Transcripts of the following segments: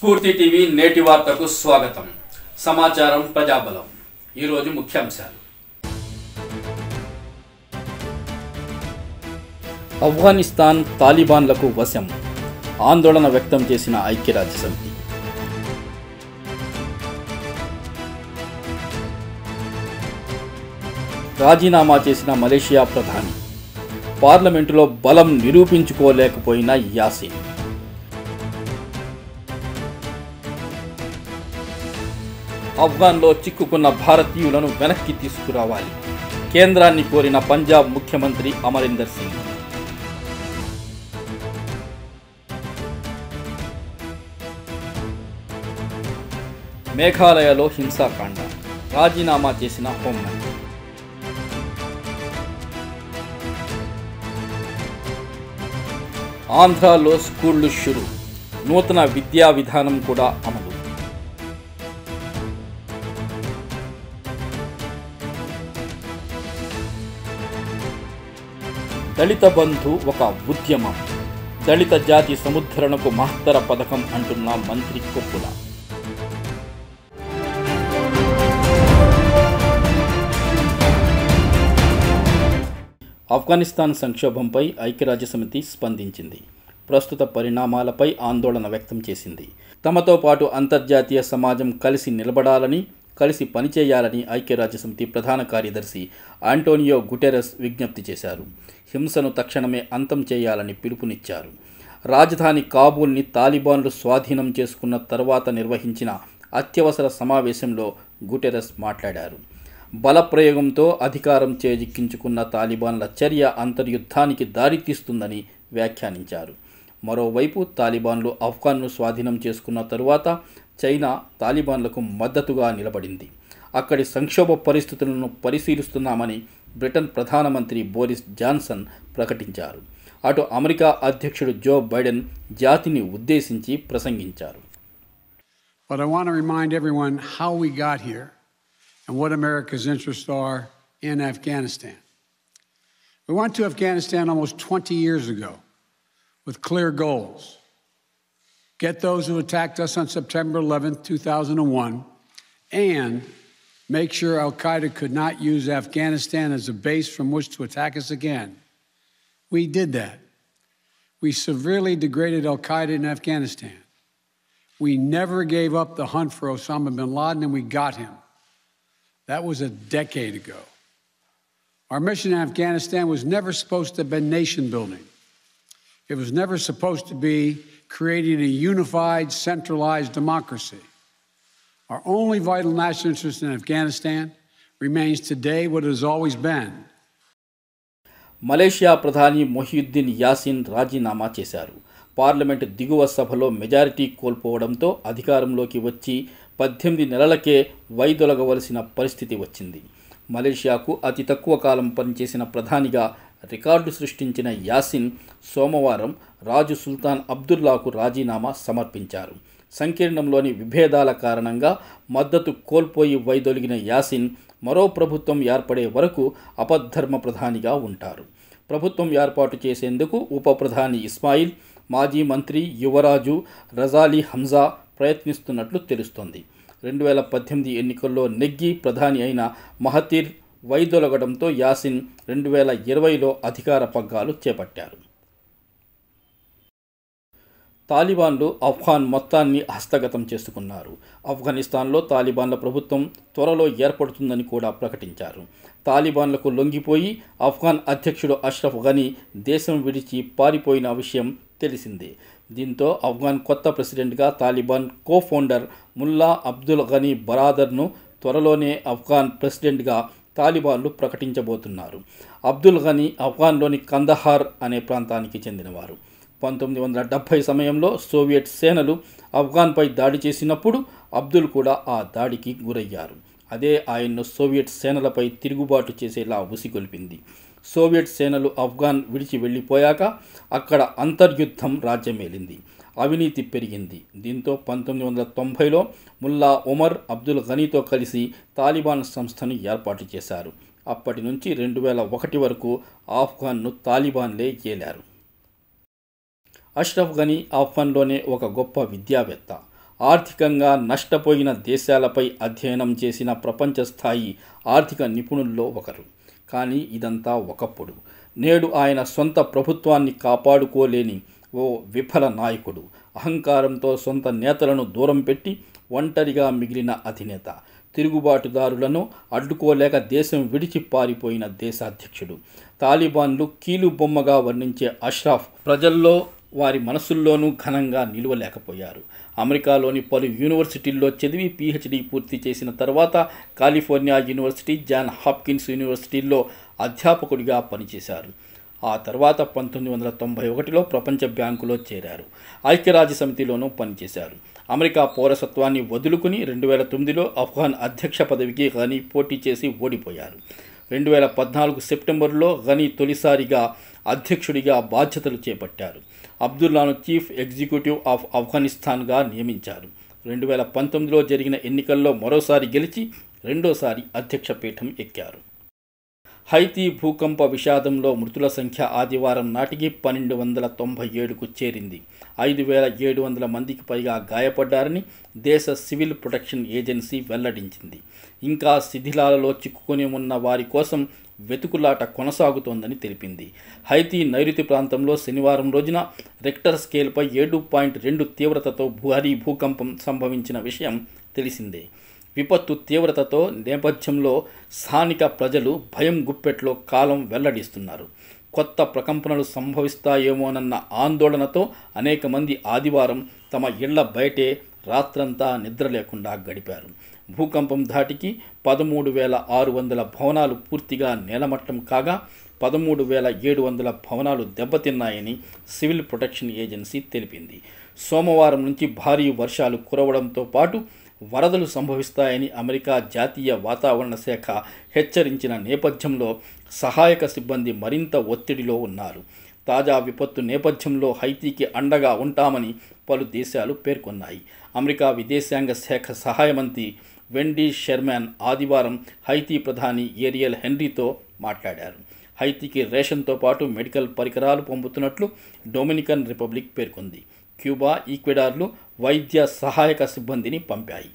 స్ఫూర్తి టీవీ నేటి వార్తకు స్వాగతం సమాచారం ప్రజాబలం ఈరోజు ముఖ్యాంశాలు ఆఫ్ఘనిస్తాన్ తాలిబాన్లకు వశం ఆందోళన వ్యక్తం చేసిన ఐక్యరాజ్య సమితి రాజీనామా చేసిన మలేషియా ప్రధాని పార్లమెంటులో బలం నిరూపించుకోలేకపోయిన యాసిన్ అవ్వాన్లో చిక్కుకున్న భారతీయులను వెనక్కి తీసుకురావాలి కేంద్రాన్ని కోరిన పంజాబ్ ముఖ్యమంత్రి అమరీందర్ సింగ్ మేఘాలయలో హింసాకాండ రాజీనామా చేసిన హోంమంత్రి ఆంధ్రాలో స్కూళ్లు షురు నూతన విద్యా విధానం కూడా దళిత బంధు ఒక ఉద్యమం దళిత జాతి సముద్ధరణకు మహత్తర పథకం అంటున్న మంత్రి కొప్పుల ఆఫ్ఘనిస్తాన్ సంక్షోభంపై ఐక్యరాజ్యసమితి స్పందించింది ప్రస్తుత పరిణామాలపై ఆందోళన వ్యక్తం చేసింది తమతో పాటు అంతర్జాతీయ సమాజం కలిసి నిలబడాలని కలిసి పనిచేయాలని ఐక్యరాజ్యసమితి ప్రధాన కార్యదర్శి ఆంటోనియో గుటెరస్ విజ్ఞప్తి చేశారు హింసను తక్షణమే అంతం చేయాలని పిలుపునిచ్చారు రాజధాని కాబూల్ని తాలిబాన్లు స్వాధీనం చేసుకున్న తర్వాత నిర్వహించిన అత్యవసర సమావేశంలో గుటెరస్ మాట్లాడారు బలప్రయోగంతో అధికారం చేజిక్కించుకున్న తాలిబాన్ల చర్య అంతర్యుద్ధానికి దారితీస్తుందని వ్యాఖ్యానించారు మరోవైపు తాలిబాన్లు ఆఫ్ఘాన్ను స్వాధీనం చేసుకున్న తరువాత చైనా తాలిబాన్లకు మద్దతుగా నిలబడింది అక్కడి సంక్షోభ పరిస్థితులను పరిశీలిస్తున్నామని బ్రిటన్ ప్రధానమంత్రి బోరిస్ జాన్సన్ ప్రకటించారు అటు అమెరికా అధ్యక్షుడు జో బైడెన్ జాతిని ఉద్దేశించి ప్రసంగించారు We went to Afghanistan almost 20 years ago with clear goals. get those who attacked us on September 11, 2001, and make sure Al Qaeda could not use Afghanistan as a base from which to attack us again. We did that. We severely degraded Al Qaeda in Afghanistan. We never gave up the hunt for Osama bin Laden, and we got him. That was a decade ago. Our mission in Afghanistan was never supposed to have been nation building. It was never supposed to be creating a unified, centralized democracy. Our only vital national interest in Afghanistan remains today what it has always been. Malaysia ప్రధాని Muhyiddin Yasin రాజీనామా చేశారు parliament దిగువ సభలో majority కోల్పోవడంతో అధికారంలోకి వచ్చి పద్దెనిమిది నెలలకే వైదొలగవలసిన పరిస్థితి వచ్చింది మలేషియాకు అతి తక్కువ కాలం పనిచేసిన ప్రధానిగా రికార్డు సృష్టించిన యాసిన్ సోమవారం రాజు సుల్తాన్ అబ్దుల్లాకు రాజీనామా సమర్పించారు సంకీర్ణంలోని విభేదాల కారణంగా మద్దతు కోల్పోయి వైదొలిగిన యాసిన్ మరో ప్రభుత్వం ఏర్పడే వరకు అపద్ధర్మ ప్రధానిగా ఉంటారు ప్రభుత్వం ఏర్పాటు చేసేందుకు ఉప ప్రధాని ఇస్మాయిల్ మాజీ మంత్రి యువరాజు రజాలీ హంజా ప్రయత్నిస్తున్నట్లు తెలుస్తోంది రెండు వేల పద్దెనిమిది ఎన్నికల్లో నెగ్గి ప్రధాని అయిన మహతీర్ వైదొలగడంతో యాసిన్ రెండు వేల ఇరవైలో అధికార పగ్గాలు చేపట్టారు తాలిబాన్లు ఆఫ్ఘాన్ మొత్తాన్ని హస్తగతం చేసుకున్నారు ఆఫ్ఘనిస్తాన్లో తాలిబాన్ల ప్రభుత్వం త్వరలో ఏర్పడుతుందని కూడా ప్రకటించారు తాలిబాన్లకు లొంగిపోయి ఆఫ్ఘాన్ అధ్యక్షుడు అష్రఫ్ ఘనీ దేశం విడిచి పారిపోయిన విషయం తెలిసిందే దీంతో ఆఫ్ఘాన్ కొత్త ప్రెసిడెంట్గా Taliban co founder Mullah Abdul Ghani బరాదర్ను త్వరలోనే ఆఫ్ఘాన్ ప్రెసిడెంట్గా తాలిబాన్లు ప్రకటించబోతున్నారు అబ్దుల్ ఘనీ అఫ్ఘాన్లోని కందహార్ అనే ప్రాంతానికి చెందినవారు పంతొమ్మిది వందల డెబ్భై సమయంలో సోవియట్ సేనలు అఫ్ఘాన్పై దాడి చేసినప్పుడు అబ్దుల్ కూడా ఆ దాడికి గురయ్యారు అదే ఆయన్ను సోవియట్ సేనలపై తిరుగుబాటు చేసేలా ఉసిగొలిపింది సోవియట్ సేనలు అఫ్ఘాన్ విడిచి వెళ్ళిపోయాక అక్కడ అంతర్యుద్ధం రాజ్యమేలింది అవినీతి పెరిగింది దీంతో పంతొమ్మిది వందల తొంభైలో ముల్లా ఉమర్ అబ్దుల్ ఘనీతో కలిసి తాలిబాన్ సంస్థను ఏర్పాటు చేశారు అప్పటి నుంచి రెండు వేల ఒకటి వరకు ఆఫ్ఘాన్ను తాలిబాన్లే ఏలారు అష్రఫ్ ఘనీ ఆఫ్ఘాన్లోనే ఒక గొప్ప విద్యావేత్త ఆర్థికంగా నష్టపోయిన దేశాలపై అధ్యయనం చేసిన ప్రపంచ స్థాయి ఆర్థిక నిపుణుల్లో ఒకరు కానీ ఇదంతా ఒకప్పుడు నేడు ఆయన సొంత ప్రభుత్వాన్ని కాపాడుకోలేని ఓ విఫల నాయకుడు అహంకారంతో సొంత నేతలను దూరం పెట్టి ఒంటరిగా మిగిలిన అధినేత తిరుగుబాటుదారులను అడ్డుకోలేక దేశం విడిచి పారిపోయిన దేశాధ్యక్షుడు తాలిబాన్లు కీలుబొమ్మగా వర్ణించే అష్రాఫ్ ప్రజల్లో వారి మనసుల్లోనూ ఘనంగా నిలవలేకపోయారు అమెరికాలోని పలు యూనివర్సిటీల్లో చదివి పీహెచ్డీ పూర్తి చేసిన తర్వాత కాలిఫోర్నియా యూనివర్సిటీ జాన్ హాప్కిన్స్ యూనివర్సిటీల్లో అధ్యాపకుడిగా పనిచేశారు ఆ తర్వాత పంతొమ్మిది వందల తొంభై ఒకటిలో ప్రపంచ బ్యాంకులో చేరారు ఐక్యరాజ్య సమితిలోనూ పనిచేశారు అమెరికా పౌరసత్వాన్ని వదులుకుని రెండు వేల తొమ్మిదిలో అఫ్ఘాన్ అధ్యక్ష పదవికి ఘనీ పోటీ చేసి ఓడిపోయారు రెండు వేల పద్నాలుగు సెప్టెంబర్లో ఘనీ తొలిసారిగా అధ్యక్షుడిగా బాధ్యతలు చేపట్టారు అబ్దుల్లాను చీఫ్ ఎగ్జిక్యూటివ్ ఆఫ్ ఆఫ్ఘనిస్తాన్గా నియమించారు రెండు వేల పంతొమ్మిదిలో జరిగిన ఎన్నికల్లో మరోసారి గెలిచి రెండోసారి అధ్యక్ష పీఠం ఎక్కారు హైతీ భూకంప విషాదంలో మృతుల సంఖ్య ఆదివారం నాటికి పన్నెండు వందల తొంభై ఏడుకు చేరింది ఐదు వేల ఏడు వందల మందికి పైగా గాయపడ్డారని దేశ సివిల్ ప్రొటెక్షన్ ఏజెన్సీ వెల్లడించింది ఇంకా శిథిలాలలో చిక్కుకొని ఉన్న వారి కోసం వెతుకులాట కొనసాగుతోందని తెలిపింది హైతీ నైరుతి ప్రాంతంలో శనివారం రోజున రెక్టర్ స్కేల్పై ఏడు పాయింట్ రెండు తీవ్రతతో భారీ భూకంపం సంభవించిన విషయం తెలిసిందే విపత్తు తీవ్రతతో నేపథ్యంలో స్థానిక ప్రజలు భయం గుప్పెట్లో కాలం వెల్లడిస్తున్నారు కొత్త ప్రకంపనలు సంభవిస్తాయేమోనన్న ఆందోళనతో అనేక మంది ఆదివారం తమ ఇళ్ల బయటే రాత్రంతా నిద్ర లేకుండా గడిపారు భూకంపం ధాటికి పదమూడు వేల ఆరు వందల భవనాలు పూర్తిగా నేలమట్టం కాగా పదమూడు వేల ఏడు వందల భవనాలు దెబ్బతిన్నాయని సివిల్ ప్రొటెక్షన్ ఏజెన్సీ తెలిపింది సోమవారం నుంచి భారీ వర్షాలు కురవడంతో పాటు వరదలు సంభవిస్తాయని అమెరికా జాతీయ వాతావరణ శాఖ హెచ్చరించిన నేపథ్యంలో సహాయక సిబ్బంది మరింత ఒత్తిడిలో ఉన్నారు తాజా విపత్తు నేపథ్యంలో హైతీకి అండగా ఉంటామని పలు దేశాలు పేర్కొన్నాయి అమెరికా విదేశాంగ శాఖ సహాయ మంత్రి వెండీ షెర్మాన్ ఆదివారం హైతీ ప్రధాని ఏరియల్ హెన్రీతో మాట్లాడారు హైతీకి రేషన్తో పాటు మెడికల్ పరికరాలు పంపుతున్నట్లు డొమినికన్ రిపబ్లిక్ పేర్కొంది క్యూబా ఈక్వెడార్లు వైద్య సహాయక సిబ్బందిని పంపాయి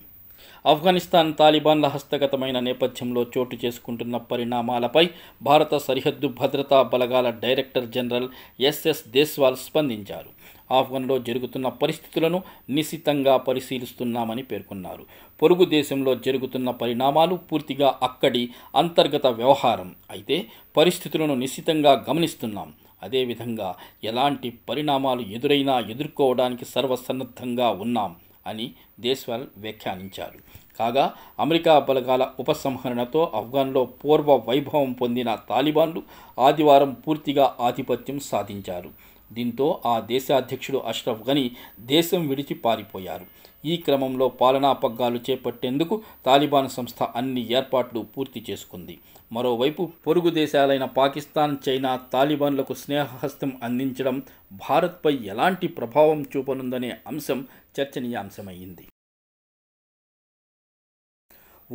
ఆఫ్ఘనిస్తాన్ తాలిబాన్ల హస్తగతమైన నేపథ్యంలో చోటు చేసుకుంటున్న పరిణామాలపై భారత సరిహద్దు భద్రతా బలగాల డైరెక్టర్ జనరల్ ఎస్ఎస్ దేశ్వాల్ స్పందించారు ఆఫ్ఘన్లో జరుగుతున్న పరిస్థితులను నిశితంగా పరిశీలిస్తున్నామని పేర్కొన్నారు పొరుగు దేశంలో జరుగుతున్న పరిణామాలు పూర్తిగా అక్కడి అంతర్గత వ్యవహారం అయితే పరిస్థితులను నిశితంగా గమనిస్తున్నాం అదేవిధంగా ఎలాంటి పరిణామాలు ఎదురైనా ఎదుర్కోవడానికి సర్వసన్నద్ధంగా ఉన్నాం అని దేశ్వాల్ వ్యాఖ్యానించారు కాగా అమెరికా బలగాల ఉపసంహరణతో ఆఫ్ఘన్లో పూర్వ వైభవం పొందిన తాలిబాన్లు ఆదివారం పూర్తిగా ఆధిపత్యం సాధించారు దీంతో ఆ దేశాధ్యక్షుడు అష్రఫ్ ఘనీ దేశం విడిచి పారిపోయారు ఈ క్రమంలో పాలనా పగ్గాలు చేపట్టేందుకు తాలిబాన్ సంస్థ అన్ని ఏర్పాట్లు పూర్తి చేసుకుంది మరోవైపు పొరుగు దేశాలైన పాకిస్తాన్ చైనా తాలిబాన్లకు స్నేహహస్తం అందించడం భారత్పై ఎలాంటి ప్రభావం చూపనుందనే అంశం చర్చనీయాంశమైంది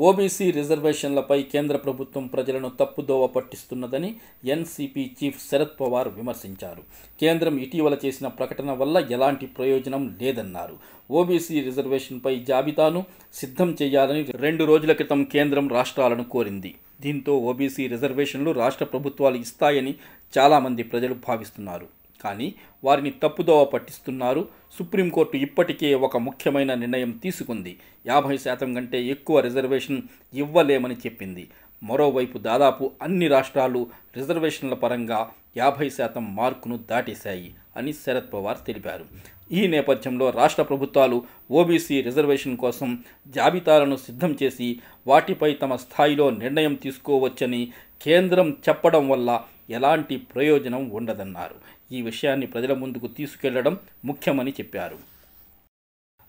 ఓబీసీ రిజర్వేషన్లపై కేంద్ర ప్రభుత్వం ప్రజలను తప్పుదోవ పట్టిస్తున్నదని ఎన్సీపీ చీఫ్ శరద్ పవార్ విమర్శించారు కేంద్రం ఇటీవల చేసిన ప్రకటన వల్ల ఎలాంటి ప్రయోజనం లేదన్నారు ఓబీసీ రిజర్వేషన్పై జాబితాను సిద్ధం చేయాలని రెండు రోజుల క్రితం కేంద్రం రాష్ట్రాలను కోరింది దీంతో ఓబీసీ రిజర్వేషన్లు రాష్ట్ర ప్రభుత్వాలు ఇస్తాయని చాలామంది ప్రజలు భావిస్తున్నారు కానీ వారిని తప్పుదోవ పట్టిస్తున్నారు సుప్రీంకోర్టు ఇప్పటికే ఒక ముఖ్యమైన నిర్ణయం తీసుకుంది యాభై శాతం కంటే ఎక్కువ రిజర్వేషన్ ఇవ్వలేమని చెప్పింది మరోవైపు దాదాపు అన్ని రాష్ట్రాలు రిజర్వేషన్ల పరంగా యాభై శాతం మార్కును దాటేశాయి అని శరద్ పవార్ తెలిపారు ఈ నేపథ్యంలో రాష్ట్ర ప్రభుత్వాలు ఓబీసీ రిజర్వేషన్ కోసం జాబితాలను సిద్ధం చేసి వాటిపై తమ స్థాయిలో నిర్ణయం తీసుకోవచ్చని కేంద్రం చెప్పడం వల్ల ఎలాంటి ప్రయోజనం ఉండదన్నారు ఈ విషయాన్ని ప్రజల ముందుకు తీసుకెళ్లడం ముఖ్యమని చెప్పారు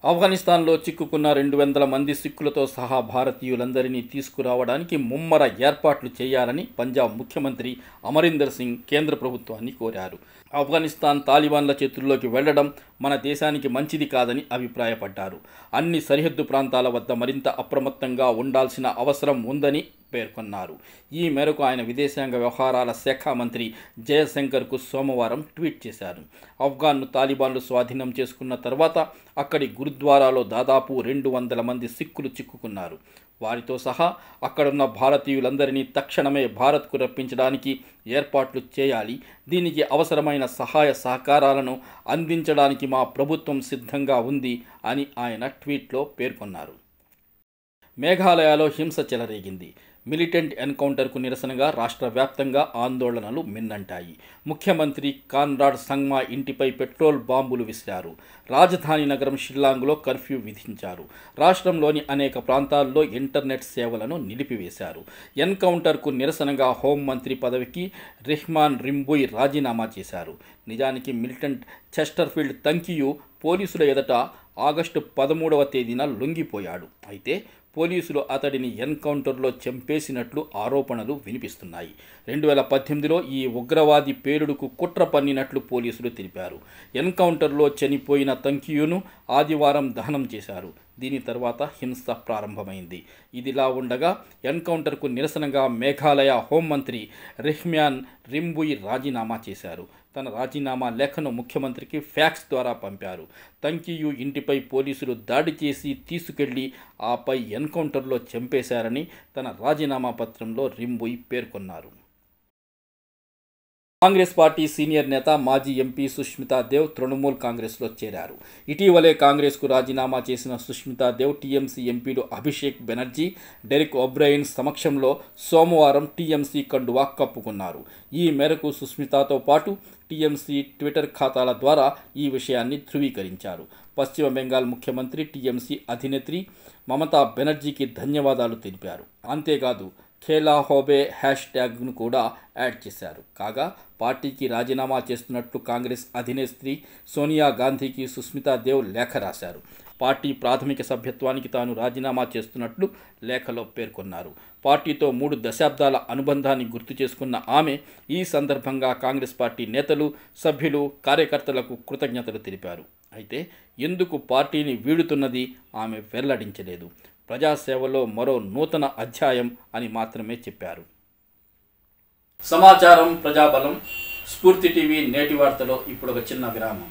ఆఫ్ఘనిస్తాన్లో చిక్కుకున్న రెండు వందల మంది సిక్కులతో సహా భారతీయులందరినీ తీసుకురావడానికి ముమ్మర ఏర్పాట్లు చేయాలని పంజాబ్ ముఖ్యమంత్రి అమరీందర్ సింగ్ కేంద్ర ప్రభుత్వాన్ని కోరారు ఆఫ్ఘనిస్తాన్ తాలిబాన్ల చేతుల్లోకి వెళ్లడం మన దేశానికి మంచిది కాదని అభిప్రాయపడ్డారు అన్ని సరిహద్దు ప్రాంతాల వద్ద మరింత అప్రమత్తంగా ఉండాల్సిన అవసరం ఉందని పేర్కొన్నారు ఈ మేరకు ఆయన విదేశాంగ వ్యవహారాల శాఖ మంత్రి జయశంకర్కు సోమవారం ట్వీట్ చేశారు ఆఫ్ఘాన్ను తాలిబాన్లు స్వాధీనం చేసుకున్న తర్వాత అక్కడి గురుద్వారాలో దాదాపు రెండు వందల మంది సిక్కులు చిక్కుకున్నారు వారితో సహా అక్కడున్న భారతీయులందరినీ తక్షణమే భారత్కు రప్పించడానికి ఏర్పాట్లు చేయాలి దీనికి అవసరమైన సహాయ సహకారాలను అందించడానికి మా ప్రభుత్వం సిద్ధంగా ఉంది అని ఆయన ట్వీట్లో పేర్కొన్నారు మేఘాలయలో హింస చెలరేగింది మిలిటెంట్ ఎన్కౌంటర్కు నిరసనగా రాష్ట్ర వ్యాప్తంగా ఆందోళనలు మిన్నంటాయి ముఖ్యమంత్రి కాన్రాడ్ సంగ్మా ఇంటిపై పెట్రోల్ బాంబులు విసిరారు రాజధాని నగరం షిల్లాంగ్లో కర్ఫ్యూ విధించారు రాష్ట్రంలోని అనేక ప్రాంతాల్లో ఇంటర్నెట్ సేవలను నిలిపివేశారు ఎన్కౌంటర్కు నిరసనగా హోంమంత్రి పదవికి రెహ్మాన్ రింబుయ్ రాజీనామా చేశారు నిజానికి మిలిటెంట్ చెస్టర్ఫీల్డ్ తంకియు పోలీసుల ఎదట ఆగస్టు పదమూడవ తేదీన లొంగిపోయాడు అయితే పోలీసులు అతడిని ఎన్కౌంటర్లో చంపేసినట్లు ఆరోపణలు వినిపిస్తున్నాయి రెండు వేల పద్దెనిమిదిలో ఈ ఉగ్రవాది పేలుడుకు కుట్ర పన్నినట్లు పోలీసులు తెలిపారు ఎన్కౌంటర్లో చనిపోయిన తంకియును ఆదివారం దహనం చేశారు దీని తర్వాత హింస ప్రారంభమైంది ఇదిలా ఉండగా ఎన్కౌంటర్కు నిరసనగా మేఘాలయ హోంమంత్రి రెహ్మ్యాన్ రింబుయి రాజీనామా చేశారు తన రాజీనామా లేఖను ముఖ్యమంత్రికి ఫ్యాక్స్ ద్వారా పంపారు తంకియు ఇంటిపై పోలీసులు దాడి చేసి తీసుకెళ్లి ఆపై ఎన్కౌంటర్లో చంపేశారని తన రాజీనామా పత్రంలో రింబుయి పేర్కొన్నారు కాంగ్రెస్ పార్టీ సీనియర్ నేత మాజీ ఎంపీ సుష్మితా దేవ్ తృణమూల్ కాంగ్రెస్లో చేరారు ఇటీవలే కాంగ్రెస్కు రాజీనామా చేసిన సుష్మితా దేవ్ టీఎంసీ ఎంపీలు అభిషేక్ బెనర్జీ డెరిక్ ఒబ్రయిన్ సమక్షంలో సోమవారం టీఎంసీ కండువా కప్పుకున్నారు ఈ మేరకు సుష్మితాతో పాటు టీఎంసీ ట్విట్టర్ ఖాతాల ద్వారా ఈ విషయాన్ని ధృవీకరించారు పశ్చిమ బెంగాల్ ముఖ్యమంత్రి టీఎంసీ అధినేత్రి మమతా బెనర్జీకి ధన్యవాదాలు తెలిపారు అంతేకాదు ఖేలా హోబే హ్యాష్ ట్యాగ్ను కూడా యాడ్ చేశారు కాగా పార్టీకి రాజీనామా చేస్తున్నట్లు కాంగ్రెస్ అధినేత్రి సోనియా గాంధీకి సుస్మితా దేవ్ లేఖ రాశారు పార్టీ ప్రాథమిక సభ్యత్వానికి తాను రాజీనామా చేస్తున్నట్లు లేఖలో పేర్కొన్నారు పార్టీతో మూడు దశాబ్దాల అనుబంధాన్ని గుర్తు చేసుకున్న ఆమె ఈ సందర్భంగా కాంగ్రెస్ పార్టీ నేతలు సభ్యులు కార్యకర్తలకు కృతజ్ఞతలు తెలిపారు అయితే ఎందుకు పార్టీని వీడుతున్నది ఆమె వెల్లడించలేదు ప్రజాసేవలో మరో నూతన అధ్యాయం అని మాత్రమే చెప్పారు సమాచారం ప్రజాబలం స్ఫూర్తి టీవీ నేటి వార్తలో ఇప్పుడు ఒక చిన్న విరామం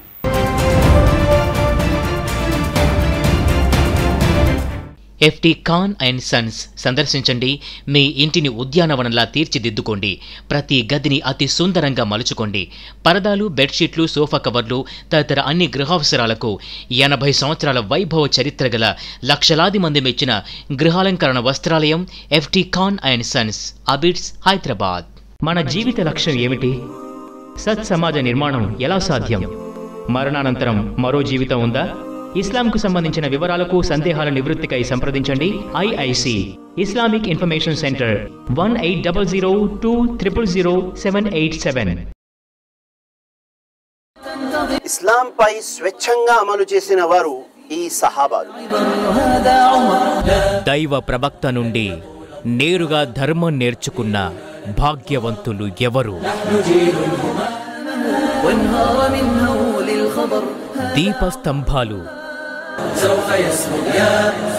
ఎఫ్టీ ఖాన్ అండ్ సన్స్ సందర్శించండి మీ ఇంటిని ఉద్యానవనంలా తీర్చిదిద్దుకోండి ప్రతి గదిని అతి సుందరంగా మలుచుకోండి పరదాలు బెడ్షీట్లు సోఫా కవర్లు తదితర అన్ని గృహావసరాలకు ఎనభై సంవత్సరాల వైభవ చరిత్ర గల లక్షలాది మంది మెచ్చిన గృహాలంకరణ వస్త్రాలయం FT Khan and sons Abids Hyderabad మన జీవిత లక్ష్యం ఏమిటి సత్సమాజ నిర్మాణం ఎలా సాధ్యం మరణానంతరం మరో జీవితం ఉందా ఇస్లాంకు సంబంధించిన వివరాలకు సందేహాల నివృత్తికై సంప్రదించండి IIC Islamic information centre one eight double zero two triple zero seven eight seven ఇస్లాంపై స్వచ్ఛంగా అమలు చేసిన వారు ఈ సహాబాలు దైవ ప్రవక్త నుండి నేరుగా ధర్మం నేర్చుకున్న భాగ్యవంతులు ఎవరు దీపస్తంభాలు سوف يسمو الياس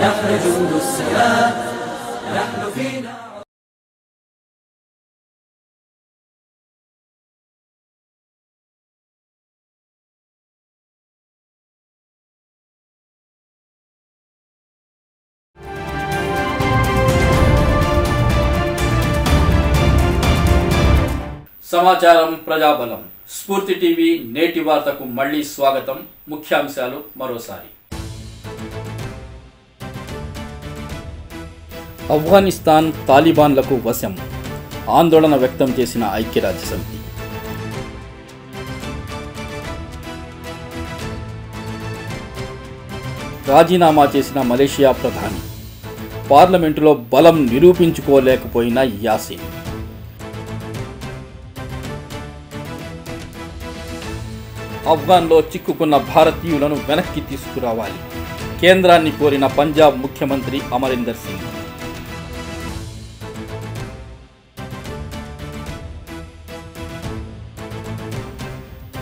نحن جند السماء نحن فينا సమాచారం ప్రజాబలం స్ఫూర్తి టీవీ నేటి వార్తకు మళ్లీ స్వాగతం ముఖ్యాంశాలు మరోసారి ఆఫ్ఘనిస్తాన్ తాలిబాన్లకు వశం ఆందోళన వ్యక్తం చేసిన ఐక్యరాజ్య సమితి రాజీనామా చేసిన మలేషియా ప్రధాని పార్లమెంటులో బలం నిరూపించుకోలేకపోయిన యాసిన్ అవ్వాన్లో చిక్కుకున్న భారతీయులను వెనక్కి తీసుకురావాలి కేంద్రాన్ని కోరిన పంజాబ్ ముఖ్యమంత్రి అమరీందర్ సింగ్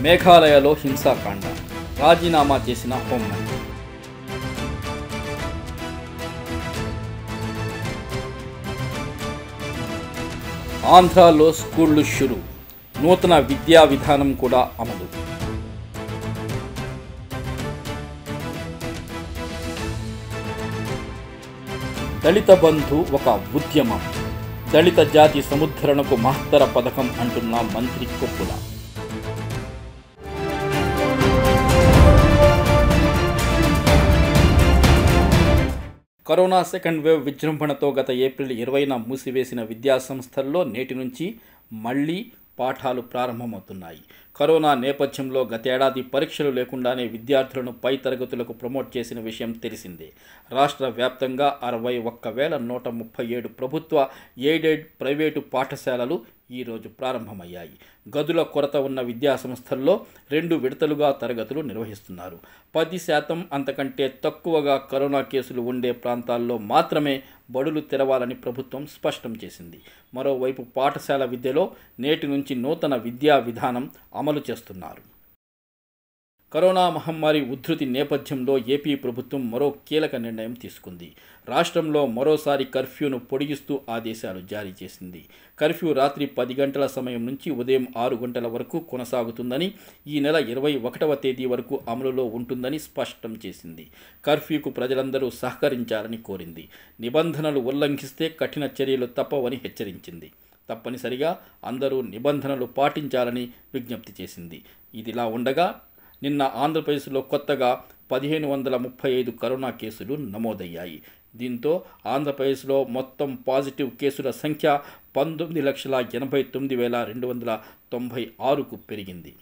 మేఘాలయలో హింసాకాండ రాజీనామా చేసిన హోంమంత్రి ఆంధ్రాలో స్కూళ్లు షురు నూతన విద్యా విధానం కూడా అమలు దళిత బంధు ఒక ఉద్యమం దళిత జాతి సముద్ధరణకు మహత్తర పథకం అంటున్న మంత్రి కొప్పుల కరోనా సెకండ్ వేవ్ విజృంభణతో గత ఏప్రిల్ ఇరవైన మూసివేసిన విద్యాసంస్థల్లో నేటి నుంచి మళ్లీ పాఠాలు ప్రారంభమవుతున్నాయి కరోనా నేపథ్యంలో గతేడాది పరీక్షలు లేకుండానే విద్యార్థులను పై తరగతులకు ప్రమోట్ చేసిన విషయం తెలిసిందే రాష్ట్ర వ్యాప్తంగా అరవై ఒక్క వేల నూట ముప్పై ఏడు ప్రభుత్వ ఎయిడెడ్ ప్రైవేటు పాఠశాలలు ఈరోజు ప్రారంభమయ్యాయి గదుల కొరత ఉన్న విద్యా సంస్థల్లో రెండు విడతలుగా తరగతులు నిర్వహిస్తున్నారు పది శాతం అంతకంటే తక్కువగా కరోనా కేసులు ఉండే ప్రాంతాల్లో మాత్రమే బడులు తెరవాలని ప్రభుత్వం స్పష్టం చేసింది మరోవైపు పాఠశాల విద్యలో నేటి నుంచి నూతన విద్యా విధానం అమలు చేస్తున్నారు కరోనా మహమ్మారి ఉధృతి నేపథ్యంలో ఏపీ ప్రభుత్వం మరో కీలక నిర్ణయం తీసుకుంది రాష్ట్రంలో మరోసారి కర్ఫ్యూను పొడిగిస్తూ ఆదేశాలు జారీ చేసింది కర్ఫ్యూ రాత్రి పది గంటల సమయం నుంచి ఉదయం ఆరు గంటల వరకు కొనసాగుతుందని ఈ నెల ఇరవై ఒకటవ తేదీ వరకు అమలులో ఉంటుందని స్పష్టం చేసింది కర్ఫ్యూకు ప్రజలందరూ సహకరించాలని కోరింది నిబంధనలు ఉల్లంఘిస్తే కఠిన చర్యలు తప్పవని హెచ్చరించింది తప్పనిసరిగా అందరూ నిబంధనలు పాటించాలని విజ్ఞప్తి చేసింది ఇదిలా ఉండగా నిన్న ఆంధ్రప్రదేశ్లో కొత్తగా పదిహేను వందల ముప్పై ఐదు కరోనా కేసులు నమోదయ్యాయి దీంతో ఆంధ్రప్రదేశ్లో మొత్తం పాజిటివ్ కేసుల సంఖ్య పంతొమ్మిది లక్షల ఎనభై తొమ్మిది వేల రెండు వందల తొంభై ఆరుకు పెరిగింది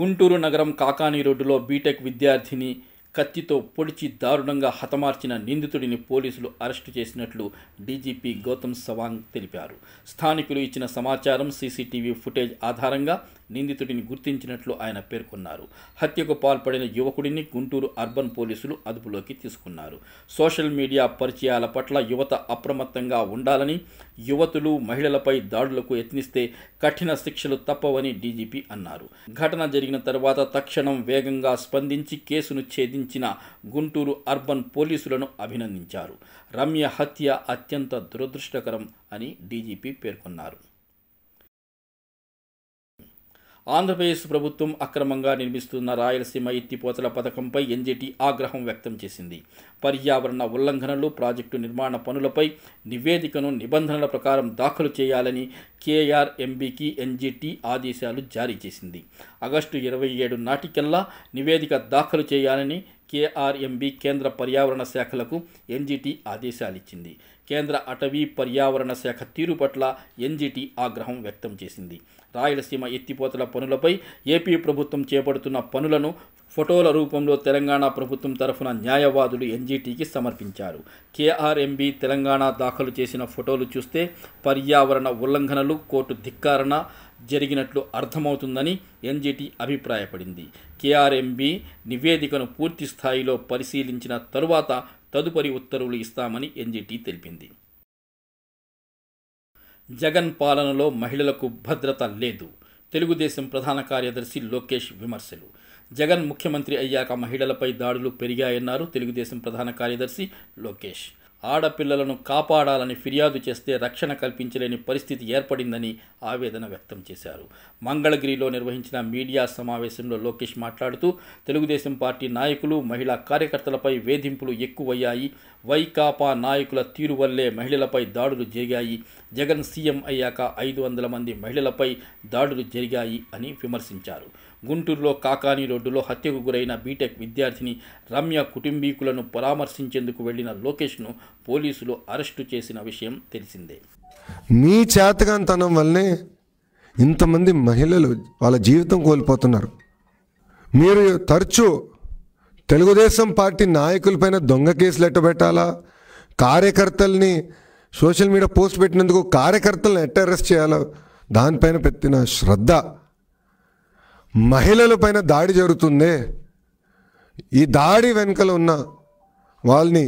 గుంటూరు నగరం కాకాని రోడ్డులో బీటెక్ విద్యార్థిని కత్తితో పొడిచి దారుణంగా హతమార్చిన నిందితుడిని పోలీసులు అరెస్టు చేసినట్లు డీజీపీ గౌతమ్ సవాంగ్ తెలిపారు స్థానికులు ఇచ్చిన సమాచారం సీసీటీవీ ఫుటేజ్ ఆధారంగా నిందితుడిని గుర్తించినట్లు ఆయన పేర్కొన్నారు హత్యకు పాల్పడిన యువకుడిని గుంటూరు అర్బన్ పోలీసులు అదుపులోకి తీసుకున్నారు సోషల్ మీడియా పరిచయాల పట్ల యువత అప్రమత్తంగా ఉండాలని యువతులు మహిళలపై దాడులకు యత్నిస్తే కఠిన శిక్షలు తప్పవని డీజీపీ అన్నారు ఘటన జరిగిన తర్వాత తక్షణం వేగంగా స్పందించి కేసును ఛేదించిన గుంటూరు అర్బన్ పోలీసులను అభినందించారు రమ్య హత్య అత్యంత దురదృష్టకరం అని డీజీపీ పేర్కొన్నారు ఆంధ్రప్రదేశ్ ప్రభుత్వం అక్రమంగా నిర్మిస్తున్న రాయలసీమ ఎత్తిపోతల పథకంపై ఎన్జేటీ ఆగ్రహం వ్యక్తం చేసింది పర్యావరణ ఉల్లంఘనలు ప్రాజెక్టు నిర్మాణ పనులపై నివేదికను నిబంధనల ప్రకారం దాఖలు చేయాలని కేఆర్ఎంబికి ఎన్జీటీ ఆదేశాలు జారీ చేసింది ఆగస్టు ఇరవై ఏడు నాటికల్లా నివేదిక దాఖలు చేయాలని కేఆర్ఎంబి కేంద్ర పర్యావరణ శాఖలకు ఆదేశాలు ఆదేశాలిచ్చింది కేంద్ర అటవీ పర్యావరణ శాఖ తీరు పట్ల ఎన్జిటి ఆగ్రహం వ్యక్తం చేసింది రాయలసీమ ఎత్తిపోతల పనులపై ఏపీ ప్రభుత్వం చేపడుతున్న పనులను ఫోటోల రూపంలో తెలంగాణ ప్రభుత్వం తరఫున న్యాయవాదులు ఎన్జీటీకి సమర్పించారు కేఆర్ఎంబి తెలంగాణ దాఖలు చేసిన ఫోటోలు చూస్తే పర్యావరణ ఉల్లంఘనలు కోర్టు ధిక్కారణ జరిగినట్లు అర్థమవుతుందని ఎన్జిటి అభిప్రాయపడింది కేఆర్ఎంబి నివేదికను పూర్తి స్థాయిలో పరిశీలించిన తరువాత తదుపరి ఉత్తర్వులు ఇస్తామని ఎన్జిటి తెలిపింది జగన్ పాలనలో మహిళలకు భద్రత లేదు తెలుగుదేశం ప్రధాన కార్యదర్శి లోకేష్ విమర్శలు జగన్ ముఖ్యమంత్రి అయ్యాక మహిళలపై దాడులు పెరిగాయన్నారు తెలుగుదేశం ప్రధాన కార్యదర్శి లోకేష్ ఆడపిల్లలను కాపాడాలని ఫిర్యాదు చేస్తే రక్షణ కల్పించలేని పరిస్థితి ఏర్పడిందని ఆవేదన వ్యక్తం చేశారు మంగళగిరిలో నిర్వహించిన మీడియా సమావేశంలో లోకేష్ మాట్లాడుతూ తెలుగుదేశం పార్టీ నాయకులు మహిళా కార్యకర్తలపై వేధింపులు ఎక్కువయ్యాయి వైకాపా నాయకుల తీరు వల్లే మహిళలపై దాడులు జరిగాయి జగన్ సీఎం అయ్యాక ఐదు వందల మంది మహిళలపై దాడులు జరిగాయి అని విమర్శించారు గుంటూరులో కాకాని రోడ్డులో హత్యకు గురైన బీటెక్ విద్యార్థిని రమ్య కుటుంబీకులను పరామర్శించేందుకు వెళ్లిన లోకేష్ను పోలీసులు అరెస్టు చేసిన విషయం తెలిసిందే మీ చేతగాంతనం వల్లే ఇంతమంది మహిళలు వాళ్ళ జీవితం కోల్పోతున్నారు మీరు తరచూ తెలుగుదేశం పార్టీ నాయకులపైన దొంగ కేసులు ఎట్టబెట్టాలా కార్యకర్తల్ని సోషల్ మీడియా పోస్ట్ పెట్టినందుకు కార్యకర్తలను ఎట్ట అరెస్ట్ చేయాలో దానిపైన పెట్టిన శ్రద్ధ మహిళలపైన దాడి జరుగుతుంది ఈ దాడి వెనుకల ఉన్న వాళ్ళని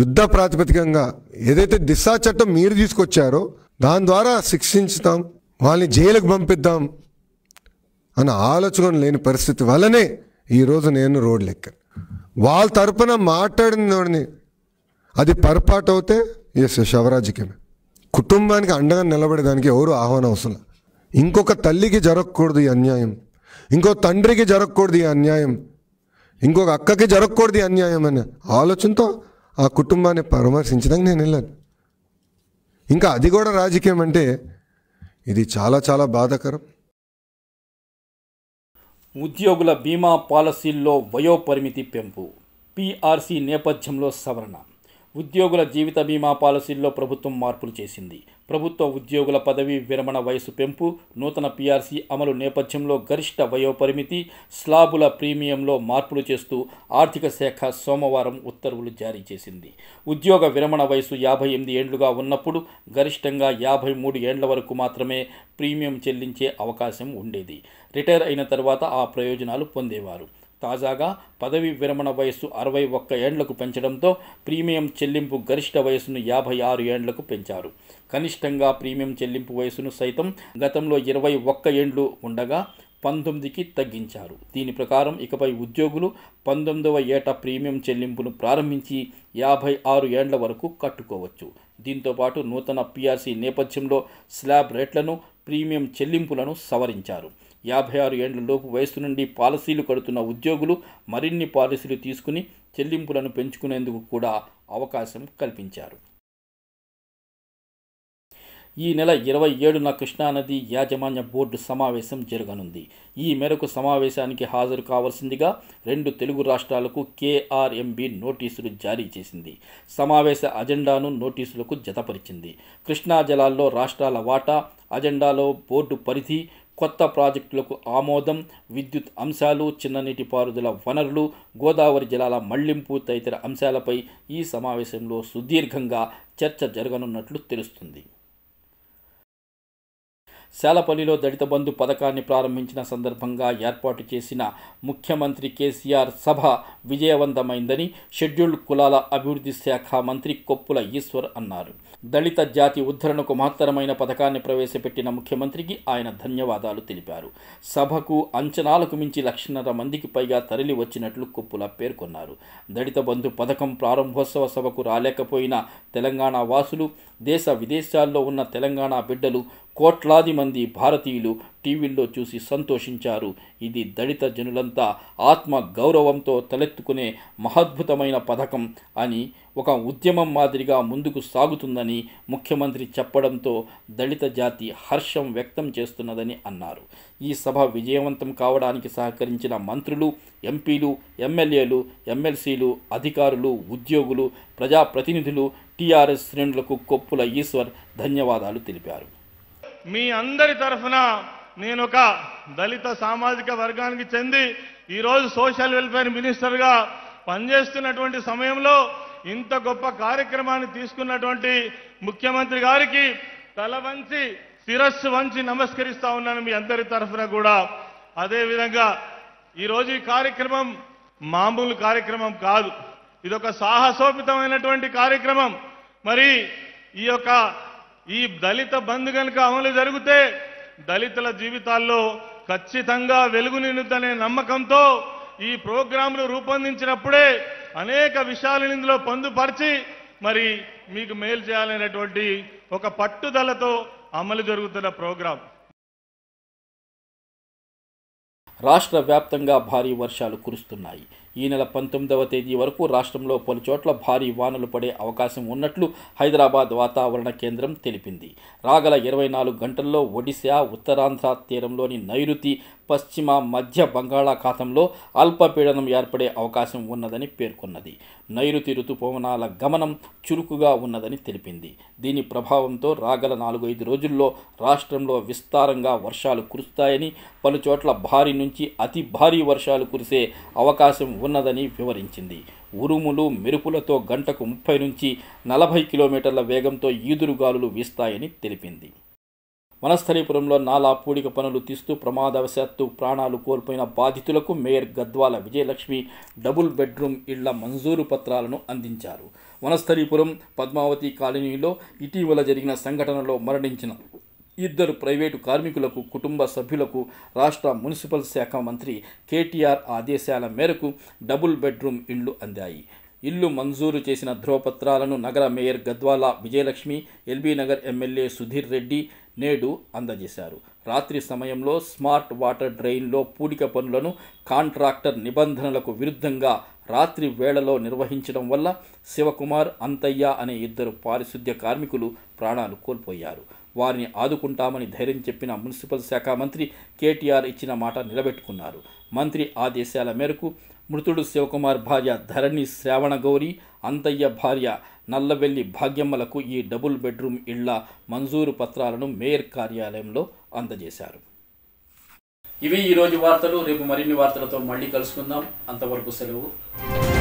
యుద్ధ ప్రాతిపదికంగా ఏదైతే దిశా చట్టం మీరు తీసుకొచ్చారో దాని ద్వారా శిక్షించుతాం వాళ్ళని జైలుకు పంపిద్దాం అని ఆలోచన లేని పరిస్థితి వల్లనే ఈరోజు నేను రోడ్లు ఎక్కాను వాళ్ళ తరపున మాట్లాడిన అది పొరపాటు అవుతే ఎస్ శవరాజకీయమే కుటుంబానికి అండగా నిలబడేదానికి ఎవరు ఆహ్వానం అవసరం ఇంకొక తల్లికి జరగకూడదు ఈ అన్యాయం ఇంకో తండ్రికి జరగకూడదు ఈ అన్యాయం ఇంకొక అక్కకి జరగకూడదు ఈ అన్యాయం అనే ఆలోచనతో ఆ కుటుంబాన్ని పరామర్శించడానికి నేను వెళ్ళాను ఇంకా అది కూడా రాజకీయం అంటే ఇది చాలా చాలా బాధాకరం ఉద్యోగుల బీమా పాలసీల్లో వయోపరిమితి పెంపు పీఆర్సీ నేపథ్యంలో సవరణ ఉద్యోగుల జీవిత బీమా పాలసీల్లో ప్రభుత్వం మార్పులు చేసింది ప్రభుత్వ ఉద్యోగుల పదవీ విరమణ వయసు పెంపు నూతన పీఆర్సీ అమలు నేపథ్యంలో గరిష్ట వయోపరిమితి స్లాబుల ప్రీమియంలో మార్పులు చేస్తూ ఆర్థిక శాఖ సోమవారం ఉత్తర్వులు జారీ చేసింది ఉద్యోగ విరమణ వయసు యాభై ఎనిమిది ఏండ్లుగా ఉన్నప్పుడు గరిష్టంగా యాభై మూడు ఏండ్ల వరకు మాత్రమే ప్రీమియం చెల్లించే అవకాశం ఉండేది రిటైర్ అయిన తర్వాత ఆ ప్రయోజనాలు పొందేవారు తాజాగా పదవి విరమణ వయస్సు అరవై ఒక్క ఏండ్లకు పెంచడంతో ప్రీమియం చెల్లింపు గరిష్ట వయసును యాభై ఆరు ఏండ్లకు పెంచారు కనిష్టంగా ప్రీమియం చెల్లింపు వయస్సును సైతం గతంలో ఇరవై ఒక్క ఏండ్లు ఉండగా పంతొమ్మిదికి తగ్గించారు దీని ప్రకారం ఇకపై ఉద్యోగులు పంతొమ్మిదవ ఏట ప్రీమియం చెల్లింపును ప్రారంభించి యాభై ఆరు ఏండ్ల వరకు కట్టుకోవచ్చు దీంతోపాటు నూతన పిఆర్సీ నేపథ్యంలో స్లాబ్ రేట్లను ప్రీమియం చెల్లింపులను సవరించారు యాభై ఆరు ఏళ్లలోపు వయసు నుండి పాలసీలు కడుతున్న ఉద్యోగులు మరిన్ని పాలసీలు తీసుకుని చెల్లింపులను పెంచుకునేందుకు కూడా అవకాశం కల్పించారు ఈ నెల ఇరవై ఏడున కృష్ణానది యాజమాన్య బోర్డు సమావేశం జరగనుంది ఈ మేరకు సమావేశానికి హాజరు కావాల్సిందిగా రెండు తెలుగు రాష్ట్రాలకు కేఆర్ఎంబి నోటీసులు జారీ చేసింది సమావేశ అజెండాను నోటీసులకు జతపరిచింది కృష్ణా జలాల్లో రాష్ట్రాల వాటా అజెండాలో బోర్డు పరిధి కొత్త ప్రాజెక్టులకు ఆమోదం విద్యుత్ అంశాలు చిన్ననీటి పారుదల వనరులు గోదావరి జలాల మళ్లింపు తదితర అంశాలపై ఈ సమావేశంలో సుదీర్ఘంగా చర్చ జరగనున్నట్లు తెలుస్తుంది శాలపల్లిలో దళిత బంధు పథకాన్ని ప్రారంభించిన సందర్భంగా ఏర్పాటు చేసిన ముఖ్యమంత్రి కేసీఆర్ సభ విజయవంతమైందని షెడ్యూల్డ్ కులాల అభివృద్ధి శాఖ మంత్రి కొప్పుల ఈశ్వర్ అన్నారు దళిత జాతి ఉద్ధరణకు మహత్తరమైన పథకాన్ని ప్రవేశపెట్టిన ముఖ్యమంత్రికి ఆయన ధన్యవాదాలు తెలిపారు సభకు అంచనాలకు మించి లక్షన్నర మందికి పైగా తరలి వచ్చినట్లు కొప్పుల పేర్కొన్నారు దళిత బంధు పథకం ప్రారంభోత్సవ సభకు రాలేకపోయిన తెలంగాణ వాసులు దేశ విదేశాల్లో ఉన్న తెలంగాణ బిడ్డలు కోట్లాది మంది భారతీయులు టీవీల్లో చూసి సంతోషించారు ఇది దళిత జనులంతా ఆత్మ గౌరవంతో తలెత్తుకునే మహద్భుతమైన పథకం అని ఒక ఉద్యమం మాదిరిగా ముందుకు సాగుతుందని ముఖ్యమంత్రి చెప్పడంతో దళిత జాతి హర్షం వ్యక్తం చేస్తున్నదని అన్నారు ఈ సభ విజయవంతం కావడానికి సహకరించిన మంత్రులు ఎంపీలు ఎమ్మెల్యేలు ఎమ్మెల్సీలు అధికారులు ఉద్యోగులు ప్రజాప్రతినిధులు టీఆర్ఎస్ శ్రేణులకు కొప్పుల ఈశ్వర్ ధన్యవాదాలు తెలిపారు మీ అందరి తరఫున నేను ఒక దళిత సామాజిక వర్గానికి చెంది ఈరోజు సోషల్ వెల్ఫేర్ మినిస్టర్గా పనిచేస్తున్నటువంటి సమయంలో ఇంత గొప్ప కార్యక్రమాన్ని తీసుకున్నటువంటి ముఖ్యమంత్రి గారికి తల వంచి శిరస్సు వంచి నమస్కరిస్తా ఉన్నాను మీ అందరి తరఫున కూడా అదేవిధంగా ఈరోజు ఈ కార్యక్రమం మామూలు కార్యక్రమం కాదు ఇదొక సాహసోపితమైనటువంటి కార్యక్రమం మరి ఈ యొక్క ఈ దళిత బంద్ కనుక అమలు జరిగితే దళితుల జీవితాల్లో ఖచ్చితంగా వెలుగు నిండుతనే నమ్మకంతో ఈ ప్రోగ్రాంలు రూపొందించినప్పుడే అనేక విషయాలను ఇందులో పొందుపరిచి మరి మీకు మేలు చేయాలనేటువంటి ఒక పట్టుదలతో అమలు జరుగుతున్న ప్రోగ్రాం రాష్ట్ర వ్యాప్తంగా భారీ వర్షాలు కురుస్తున్నాయి ఈ నెల పంతొమ్మిదవ తేదీ వరకు రాష్ట్రంలో పలుచోట్ల భారీ వానలు పడే అవకాశం ఉన్నట్లు హైదరాబాద్ వాతావరణ కేంద్రం తెలిపింది రాగల ఇరవై నాలుగు గంటల్లో ఒడిశా ఉత్తరాంధ్ర తీరంలోని నైరుతి పశ్చిమ మధ్య బంగాళాఖాతంలో అల్పపీడనం ఏర్పడే అవకాశం ఉన్నదని పేర్కొన్నది నైరుతి ఋతుపవనాల గమనం చురుకుగా ఉన్నదని తెలిపింది దీని ప్రభావంతో రాగల నాలుగైదు రోజుల్లో రాష్ట్రంలో విస్తారంగా వర్షాలు కురుస్తాయని పలుచోట్ల భారీ నుంచి అతి భారీ వర్షాలు కురిసే అవకాశం ఉన్నదని వివరించింది ఉరుములు మెరుపులతో గంటకు ముప్పై నుంచి నలభై కిలోమీటర్ల వేగంతో ఈదురుగాలులు వీస్తాయని తెలిపింది వనస్థలీపురంలో నాలా పూడిక పనులు తీస్తూ ప్రమాదవశాత్తు ప్రాణాలు కోల్పోయిన బాధితులకు mayor Gadwala Vijayalakshmi double bedroom ఇళ్ల మంజూరు పత్రాలను అందించారు వనస్థలీపురం పద్మావతి కాలనీలో ఇటీవల జరిగిన సంఘటనలో మరణించిన ఇద్దరు ప్రైవేటు కార్మికులకు కుటుంబ సభ్యులకు రాష్ట్ర మున్సిపల్ శాఖ మంత్రి కేటీఆర్ ఆదేశాల మేరకు డబుల్ బెడ్రూమ్ ఇళ్లు అందాయి ఇల్లు మంజూరు చేసిన ధ్రువపత్రాలను నగర mayor Gadwala Vijayalakshmi LB Nagar MLA Sudheer Reddy నేడు అందజేశారు రాత్రి సమయంలో స్మార్ట్ వాటర్ డ్రైన్లో పూడిక పనులను కాంట్రాక్టర్ నిబంధనలకు విరుద్ధంగా రాత్రి వేళలో నిర్వహించడం వల్ల శివకుమార్ అంతయ్య అనే ఇద్దరు పారిశుద్ధ్య కార్మికులు ప్రాణాలు కోల్పోయారు వారిని ఆదుకుంటామని ధైర్యం చెప్పిన మున్సిపల్ శాఖ మంత్రి కేటీఆర్ ఇచ్చిన మాట నిలబెట్టుకున్నారు మంత్రి ఆదేశాల మేరకు మృతుడు శివకుమార్ భార్య ధరణి శ్రావణ గౌరి అంతయ్య భార్య నల్లవెల్లి భాగ్యమ్మలకు ఈ డబుల్ బెడ్రూమ్ ఇళ్ల మంజూరు పత్రాలను మేయర్ కార్యాలయంలో అందజేశారు ఇవి ఈరోజు వార్తలు రేపు మరిన్ని వార్తలతో మళ్ళీ కలుసుకుందాం అంతవరకు సెలవు